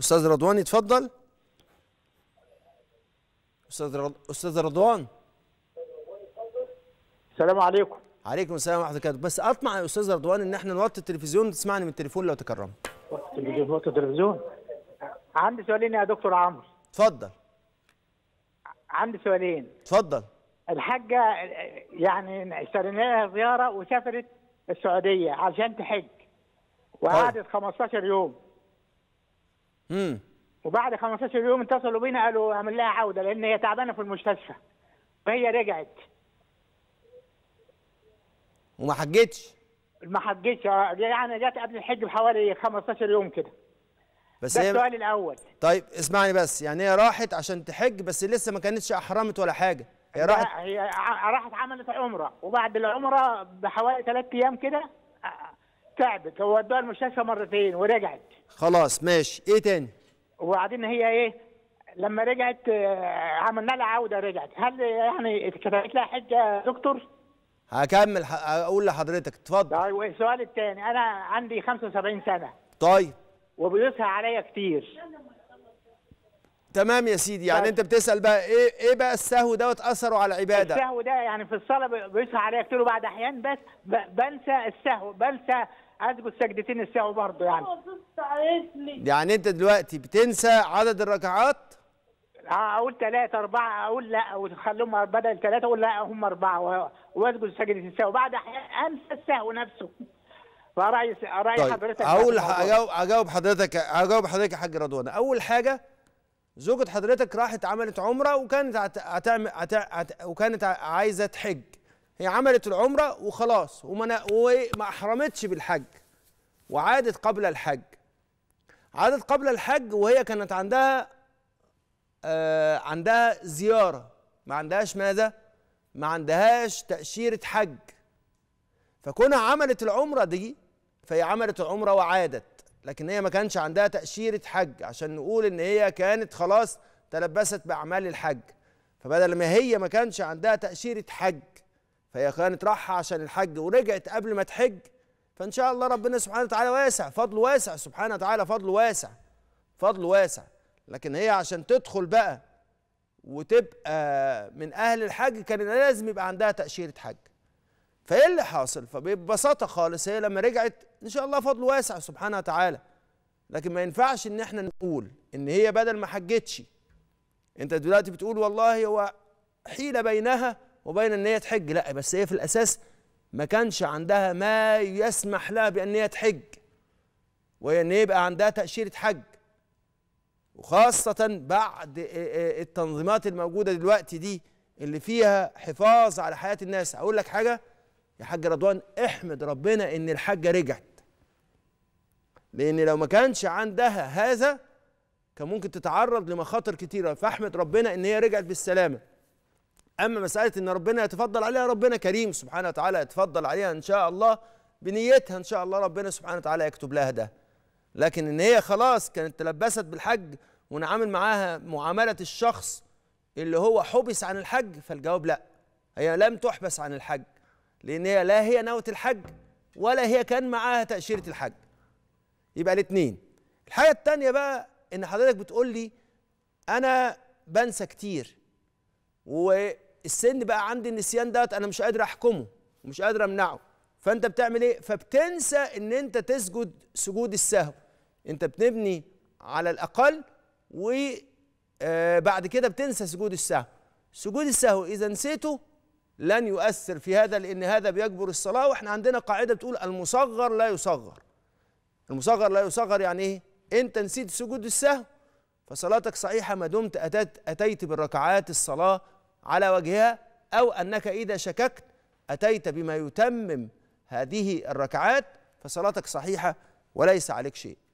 استاذ رضوان يتفضل استاذ رضوان استاذ رضوان السلام عليكم عليكم السلام ورحمه الله بس اطمع يا استاذ رضوان ان احنا نوطي التلفزيون تسمعني من التليفون لو تكرم نوطي التلفزيون عندي سؤالين يا دكتور عمرو اتفضل عندي سؤالين اتفضل الحاجه يعني اشترينا لها زياره وسافرت السعوديه عشان تحج وقعدت 15 طيب. يوم وبعد 15 يوم اتصلوا بينا قالوا اعمل لها عوده لان هي تعبانه في المستشفى فهي رجعت وما حجتش ما حجتش يعني جت قبل الحج بحوالي 15 يوم كده بس ده هي... السؤال الاول طيب اسمعني بس يعني هي راحت عشان تحج بس لسه ما كانتش احرمت ولا حاجه هي راحت هي راحت عملت عمره وبعد العمره بحوالي ثلاث ايام كده تعبت هو ودوها المستشفى مرتين ورجعت خلاص ماشي ايه تاني وبعدين هي ايه لما رجعت آه، عملنا لها عوده رجعت هل يعني اتكتبت لها حجه دكتور هكمل اقول لحضرتك اتفضل طيب السؤال الثاني انا عندي 75 سنه طيب وبيدوسها عليا كتير تمام يا سيدي يعني طيب. انت بتسال بقى ايه ايه بقى السهو دوت اثره على العباده السهو ده يعني في الصلاه بيصحى عليا كتير وبعد احيان بس بنسى السهو بنسى اذبح سجدتين السهو برضه يعني اه، يعني انت دلوقتي بتنسى عدد الركعات اه، اقول ثلاثة أربعة أقول لا وخليهم بدل ثلاثة أقول لا هم أربعة وأسجد سجدة السهو بعد أحيانا أنسى السهو نفسه فرأي رأي طيب. حضرتك أول أجاوب أجاوب حضرتك أجاوب حضرتك يا حاج رضوان أول حاجة زوجة حضرتك راحت عملت عمرة وكانت هتعمل وكانت عايزة تحج هي عملت العمرة وخلاص وما وما أحرمتش بالحج وعادت قبل الحج عادت قبل الحج وهي كانت عندها آه عندها زيارة ما عندهاش ماذا؟ ما عندهاش تأشيرة حج فكونها عملت العمرة دي فهي عملت العمرة وعادت لكن هي ما كانش عندها تأشيرة حج عشان نقول إن هي كانت خلاص تلبست بأعمال الحج فبدل ما هي ما كانش عندها تأشيرة حج فهي كانت راحة عشان الحج ورجعت قبل ما تحج فإن شاء الله ربنا سبحانه وتعالى واسع فضل واسع سبحانه وتعالى فضل واسع فضل واسع لكن هي عشان تدخل بقى وتبقى من أهل الحج كان لازم يبقى عندها تأشيرة حج فإيه اللي حاصل فببساطة خالص هي لما رجعت إن شاء الله فضل واسع سبحانه وتعالى لكن ما ينفعش إن إحنا نقول إن هي بدل ما حجتش أنت دلوقتي بتقول والله هو حيل بينها وبين ان هي تحج لا بس هي في الاساس ما كانش عندها ما يسمح لها بان هي تحج وهي ان يبقى عندها تاشيره حج وخاصه بعد التنظيمات الموجوده دلوقتي دي اللي فيها حفاظ على حياه الناس اقول لك حاجه يا حاج رضوان احمد ربنا ان الحاجه رجعت لان لو ما كانش عندها هذا كان ممكن تتعرض لمخاطر كتيره فاحمد ربنا ان هي رجعت بالسلامه اما مساله ان ربنا يتفضل عليها ربنا كريم سبحانه وتعالى يتفضل عليها ان شاء الله بنيتها ان شاء الله ربنا سبحانه وتعالى يكتب لها ده لكن ان هي خلاص كانت تلبست بالحج ونعامل معاها معامله الشخص اللي هو حبس عن الحج فالجواب لا هي لم تحبس عن الحج لان هي لا هي نوة الحج ولا هي كان معاها تأشيرة الحج يبقى الاثنين الحاجة الثانيه بقى ان حضرتك بتقول لي انا بنسى كتير و السن بقى عندي النسيان دوت انا مش قادر احكمه ومش قادر امنعه فانت بتعمل ايه فبتنسى ان انت تسجد سجود السهو انت بتبني على الاقل وبعد آه، كده بتنسى سجود السهو سجود السهو اذا نسيته لن يؤثر في هذا لان هذا بيجبر الصلاه واحنا عندنا قاعده بتقول المصغر لا يصغر المصغر لا يصغر يعني ايه انت نسيت سجود السهو فصلاتك صحيحه ما دمت اتيت بالركعات الصلاه على وجهها أو أنك إذا شككت أتيت بما يتمم هذه الركعات فصلاتك صحيحة وليس عليك شيء